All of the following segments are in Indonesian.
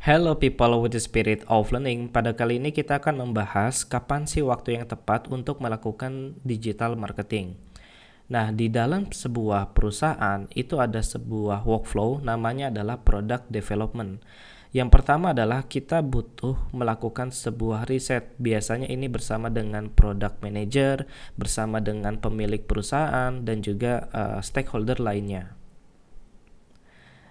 Hello people with the spirit of learning. Pada kali ini kita akan membahas kapan sih waktu yang tepat untuk melakukan digital marketing. Nah, di dalam sebuah perusahaan itu ada sebuah workflow namanya adalah product development. Yang pertama adalah kita butuh melakukan sebuah riset. Biasanya ini bersama dengan product manager, bersama dengan pemilik perusahaan dan juga uh, stakeholder lainnya.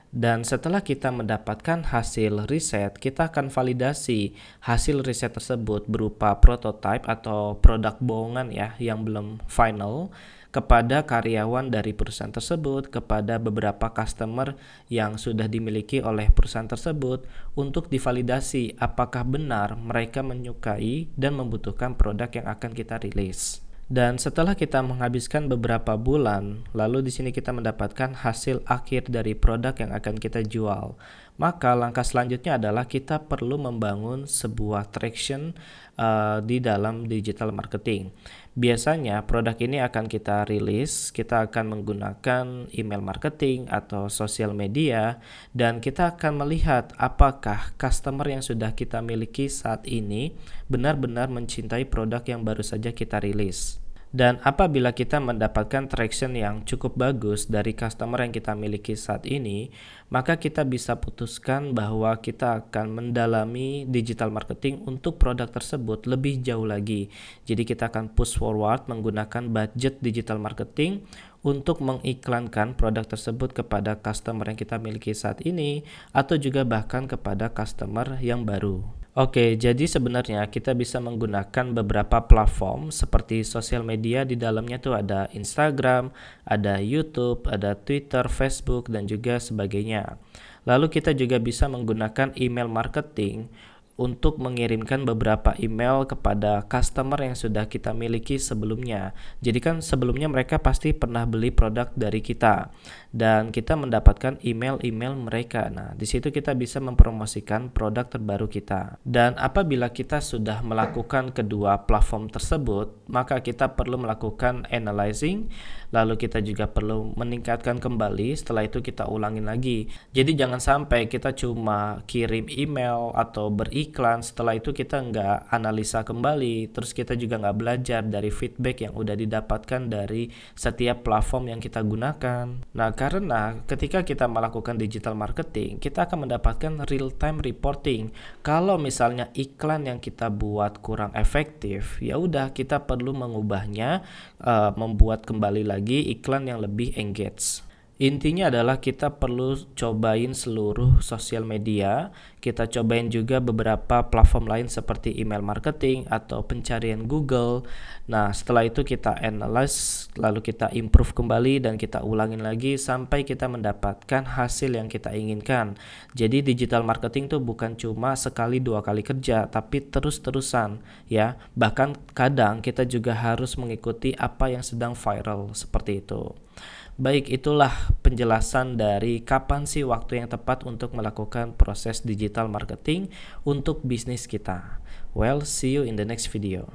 Dan setelah kita mendapatkan hasil riset, kita akan validasi hasil riset tersebut berupa prototype atau produk bohongan ya yang belum final kepada karyawan dari perusahaan tersebut, kepada beberapa customer yang sudah dimiliki oleh perusahaan tersebut untuk divalidasi apakah benar mereka menyukai dan membutuhkan produk yang akan kita rilis. Dan setelah kita menghabiskan beberapa bulan, lalu di sini kita mendapatkan hasil akhir dari produk yang akan kita jual maka langkah selanjutnya adalah kita perlu membangun sebuah traction uh, di dalam digital marketing. Biasanya produk ini akan kita rilis, kita akan menggunakan email marketing atau sosial media dan kita akan melihat apakah customer yang sudah kita miliki saat ini benar-benar mencintai produk yang baru saja kita rilis. Dan apabila kita mendapatkan traction yang cukup bagus dari customer yang kita miliki saat ini, maka kita bisa putuskan bahwa kita akan mendalami digital marketing untuk produk tersebut lebih jauh lagi. Jadi kita akan push forward menggunakan budget digital marketing untuk mengiklankan produk tersebut kepada customer yang kita miliki saat ini atau juga bahkan kepada customer yang baru. Oke, jadi sebenarnya kita bisa menggunakan beberapa platform seperti sosial media di dalamnya tuh ada Instagram, ada YouTube, ada Twitter, Facebook dan juga sebagainya. Lalu kita juga bisa menggunakan email marketing untuk mengirimkan beberapa email kepada customer yang sudah kita miliki sebelumnya. Jadi kan sebelumnya mereka pasti pernah beli produk dari kita dan kita mendapatkan email-email mereka. Nah, di situ kita bisa mempromosikan produk terbaru kita. Dan apabila kita sudah melakukan kedua platform tersebut, maka kita perlu melakukan analyzing, lalu kita juga perlu meningkatkan kembali, setelah itu kita ulangin lagi. Jadi jangan sampai kita cuma kirim email atau beri iklan setelah itu kita nggak analisa kembali terus kita juga nggak belajar dari feedback yang udah didapatkan dari setiap platform yang kita gunakan nah karena ketika kita melakukan digital marketing kita akan mendapatkan real time reporting kalau misalnya iklan yang kita buat kurang efektif ya udah kita perlu mengubahnya uh, membuat kembali lagi iklan yang lebih engage Intinya adalah kita perlu cobain seluruh sosial media, kita cobain juga beberapa platform lain seperti email marketing atau pencarian Google. Nah, setelah itu kita analyze, lalu kita improve kembali dan kita ulangin lagi sampai kita mendapatkan hasil yang kita inginkan. Jadi digital marketing itu bukan cuma sekali dua kali kerja, tapi terus-terusan ya. Bahkan kadang kita juga harus mengikuti apa yang sedang viral seperti itu. Baik, itulah penjelasan dari kapan sih waktu yang tepat untuk melakukan proses digital marketing untuk bisnis kita. Well, see you in the next video.